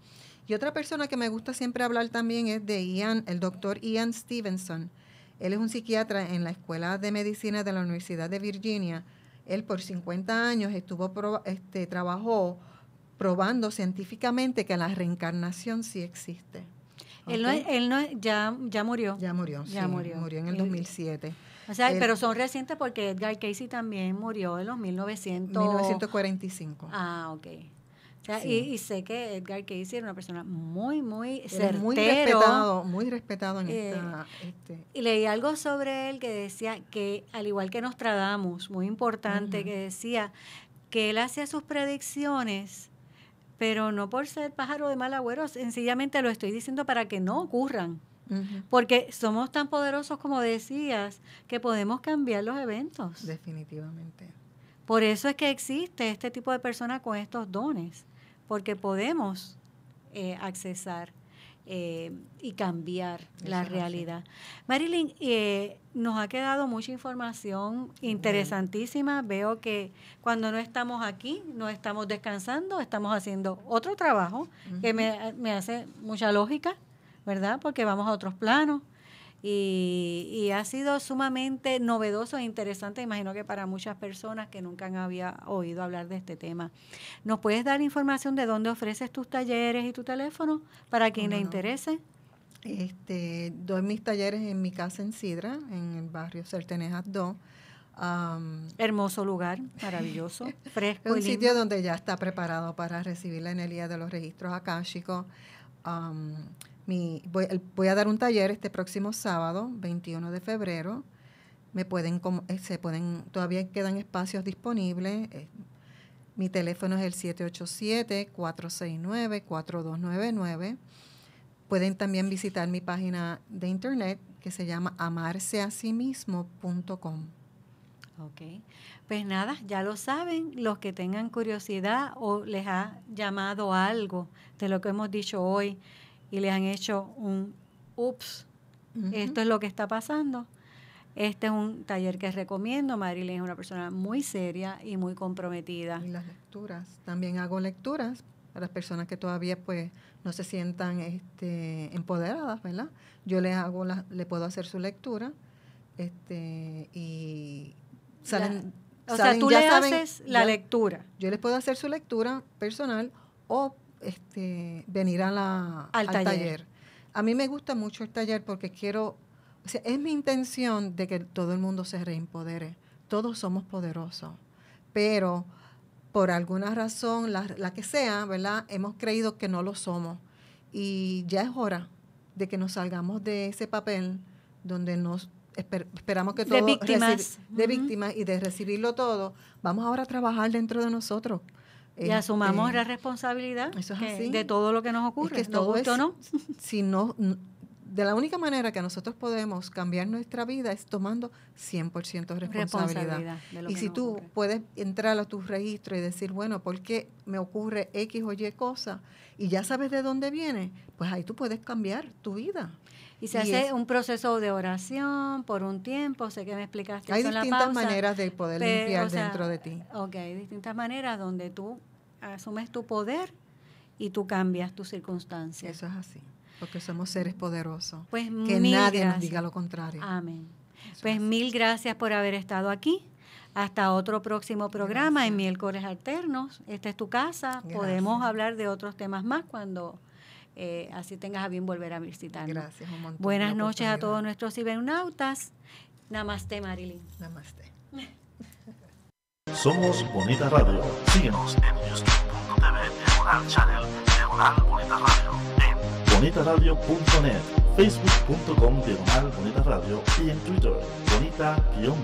Y otra persona que me gusta siempre hablar también es de Ian, el doctor Ian Stevenson. Él es un psiquiatra en la Escuela de Medicina de la Universidad de Virginia. Él por 50 años estuvo, este, trabajó probando científicamente que la reencarnación sí existe. Él, no, él no, ya, ya murió. Ya murió, ya murió. en el 2007. O sea, pero son recientes porque Edgar Casey también murió en los 1945. Ah, ok. O sea, y, sé que Edgar Casey era una persona muy, muy certero. muy respetado, muy respetado en eh, Este. Y leí algo sobre él que decía que, al igual que nos Nostradamus, muy importante, que decía que él hacía sus predicciones pero no por ser pájaro de mal agüero, sencillamente lo estoy diciendo para que no ocurran. Porque somos tan poderosos como decías que podemos cambiar los eventos. Definitivamente. Por eso es que existe este tipo de personas con estos dones, porque podemos eh, accesar eh, y cambiar la realidad. Marilyn, eh, nos ha quedado mucha información interesantísima. Veo que cuando no estamos aquí, no estamos descansando, estamos haciendo otro trabajo que me hace mucha lógica, ¿verdad? Porque vamos a otros planos. Y, ha sido sumamente novedoso e interesante, imagino que para muchas personas que nunca han oído hablar de este tema. ¿Nos puedes dar información de dónde ofreces tus talleres y tu teléfono para quien le interese? Este, doy mis talleres en mi casa en Sidra, en el barrio Certenejas 2. Hermoso lugar, maravilloso, <laughs> fresco. un sitio donde ya está preparado para recibir la energía de los registros akáshicos voy, a dar un taller este próximo sábado, 21 de febrero. Me pueden, eh, se pueden, todavía quedan espacios disponibles. Eh, mi teléfono es el 787-469-4299. Pueden también visitar mi página de internet que se llama amarseasimismo.com. Ok. Pues nada, ya lo saben, los que tengan curiosidad o les ha llamado algo de lo que hemos dicho hoy, y le han hecho un ups, esto es lo que está pasando. Este es un taller que recomiendo. Marilyn es una persona muy seria y muy comprometida. Y las lecturas. También hago lecturas a las personas que todavía pues no se sientan este, empoderadas, ¿verdad? Yo les hago la, le puedo hacer su lectura este, y salen... o sea, tú le haces la lectura. Yo les puedo hacer su lectura personal o este, venir a la, al, taller. A mí me gusta mucho el taller porque quiero, es mi intención de que todo el mundo se reempodere. Todos somos poderosos, pero por alguna razón, la, que sea, ¿verdad? Hemos creído que no lo somos. Y ya es hora de que nos salgamos de ese papel donde nos esperamos que todo de de víctimas y de recibirlo todo vamos ahora a trabajar dentro de nosotros y asumamos este, la responsabilidad de todo lo que nos ocurre, todo no. de la única manera que nosotros podemos cambiar nuestra vida es tomando 100% responsabilidad. responsabilidad y si tú puedes entrar a tus registros y decir, bueno, ¿por qué me ocurre X o Y cosa? Y ya sabes de dónde viene, pues ahí tú puedes cambiar tu vida. Y se hace un proceso de oración por un tiempo, sé que me explicaste. Hay distintas la maneras de poder limpiar dentro de ti. Ok, hay distintas maneras donde tú asumes tu poder y tú cambias tus circunstancias. Eso es así, porque somos seres poderosos. Pues que nadie nos diga lo contrario. Amén. pues mil gracias por haber estado aquí. Hasta otro próximo programa en en Miércoles Alternos. Esta es tu casa. Podemos hablar de otros temas más cuando eh, así tengas a bien volver a visitarnos. Gracias, Buenas noches a todos nuestros cibernautas. Namaste, Marilyn. Namaste. Somos Bonita Radio. Síguenos en youtube.tv, channel, Bonita Radio, en Radio.net, facebook.com, diagonal Bonita Radio y en Twitter, bonita-radio.